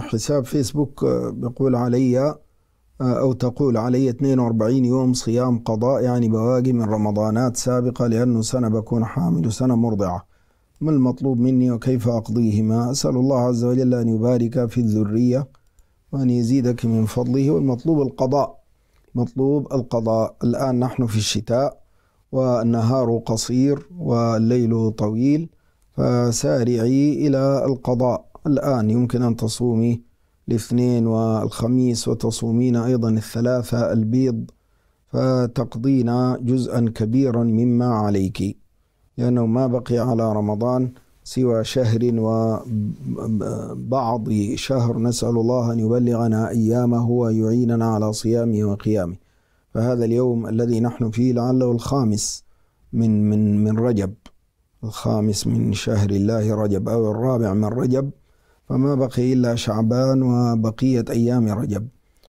حساب فيسبوك آه، بيقول علي آه، أو تقول علي 42 يوم صيام قضاء يعني بواقي من رمضانات سابقة لأنه سنة بكون حامل وسنة مرضعة ما المطلوب مني وكيف أقضيهما أسأل الله عز وجل أن يبارك في الذرية وأن يزيدك من فضله والمطلوب القضاء مطلوب القضاء الآن نحن في الشتاء والنهار قصير والليل طويل فسارعي إلى القضاء الآن يمكن أن تصومي الاثنين والخميس وتصومين أيضا الثلاثة البيض فتقضين جزءا كبيرا مما عليك لأنه ما بقي على رمضان سوى شهر وبعض شهر نسأل الله أن يبلغنا أيامه ويعيننا على صيامه وقيامه فهذا اليوم الذي نحن فيه لعله الخامس من من من رجب الخامس من شهر الله رجب أو الرابع من رجب وما بقي إلا شعبان وبقية أيام رجب